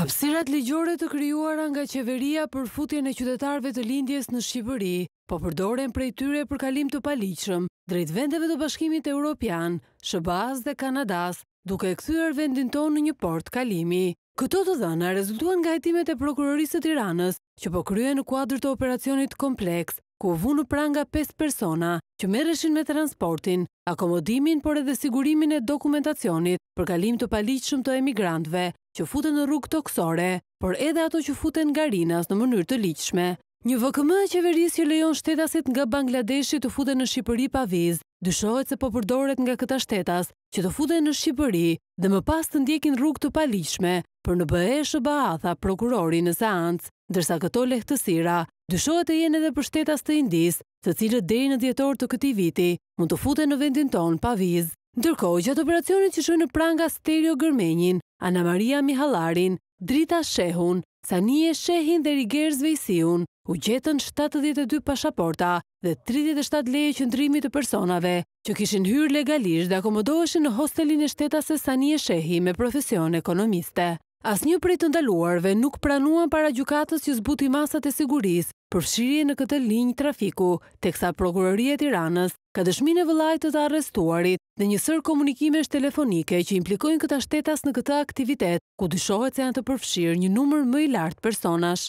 Hapsirat ligjore të kryuara nga qeveria për futje në qytetarve të lindjes në Shqipëri, po përdoren prej tyre për kalim të paliqëm, drejt vendeve të bashkimit e Europian, Shëbaz dhe Kanadas, duke e këthyër vendin tonë në një port kalimi. Këto të dhëna rezultuan nga jetimet e prokurorisë të tiranës, që po krye në kuadrë të operacionit kompleks, ku vu pranga 5 persona që mereshin me transportin, akomodimin, por edhe sigurimin e dokumentacionit për kalim të paliqëm të emigrantve që futen në rrugë toksore, por edhe ato që futen nga rinas në mënyrë të liqshme. Një VKM e qeverisë që lejon shtetasit nga Bangladeshi të futen në Shqipëri pa vizë, dyshohet se po përdoret nga këta shtetas që të futen në Shqipëri dhe më pas të ndjekin rrugë të paliqshme për në bëheshë baatha prokurori në seancë, dërsa këto lehtësira dyshohet e jene dhe për shtetas të indisë të cilët dhejnë në djetor të këti viti mund të futen në vendin tonë pa vizë. Ndërkohë, gjatë operacionit që shënë pranga Stereo Gërmenjin, Ana Maria Mihalarin, Drita Shehun, Sanije Shehin dhe Riger Zvejsiun, u gjetën 72 pashaporta dhe 37 leje qëndrimi të personave që kishin hyrë legalisht dhe akomodoheshin në hostelin e shtetase Sanije Shehi me profesion ekonomiste. As një prej të ndaluarve nuk pranua para gjukatës që zbuti masat e siguris përfshirje në këtë linjë trafiku, teksa prokurorie tiranës ka dëshmin e vëlajtë të arrestuarit në njësër komunikimesh telefonike që implikojnë këta shtetas në këta aktivitet, ku dyshohet se janë të përfshirë një numër më i lartë personash.